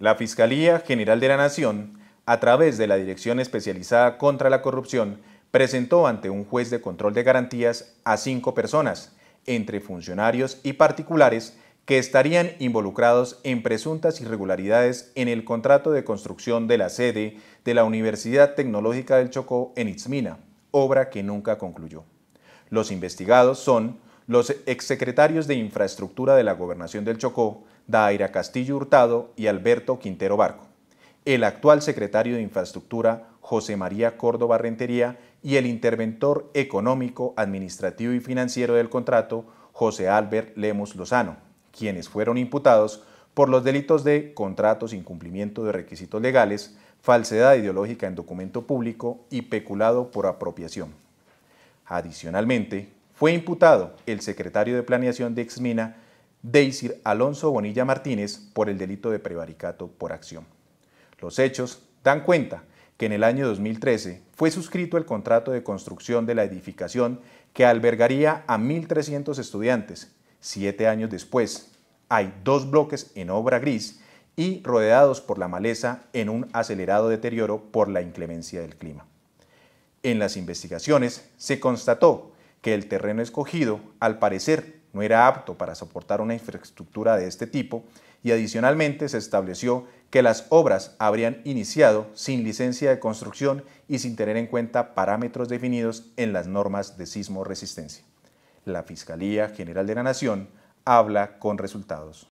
La Fiscalía General de la Nación, a través de la Dirección Especializada contra la Corrupción, presentó ante un juez de control de garantías a cinco personas, entre funcionarios y particulares, que estarían involucrados en presuntas irregularidades en el contrato de construcción de la sede de la Universidad Tecnológica del Chocó en Itzmina, obra que nunca concluyó. Los investigados son los exsecretarios de Infraestructura de la Gobernación del Chocó, Daira Castillo Hurtado y Alberto Quintero Barco, el actual secretario de Infraestructura, José María Córdoba Rentería, y el interventor económico, administrativo y financiero del contrato, José Albert Lemus Lozano, quienes fueron imputados por los delitos de contratos, incumplimiento de requisitos legales, falsedad ideológica en documento público y peculado por apropiación. Adicionalmente, fue imputado el secretario de Planeación de Exmina, Deisir Alonso Bonilla Martínez, por el delito de prevaricato por acción. Los hechos dan cuenta que en el año 2013 fue suscrito el contrato de construcción de la edificación que albergaría a 1.300 estudiantes. Siete años después, hay dos bloques en obra gris y rodeados por la maleza en un acelerado deterioro por la inclemencia del clima. En las investigaciones se constató que el terreno escogido, al parecer, no era apto para soportar una infraestructura de este tipo y adicionalmente se estableció que las obras habrían iniciado sin licencia de construcción y sin tener en cuenta parámetros definidos en las normas de sismo resistencia. La Fiscalía General de la Nación habla con resultados.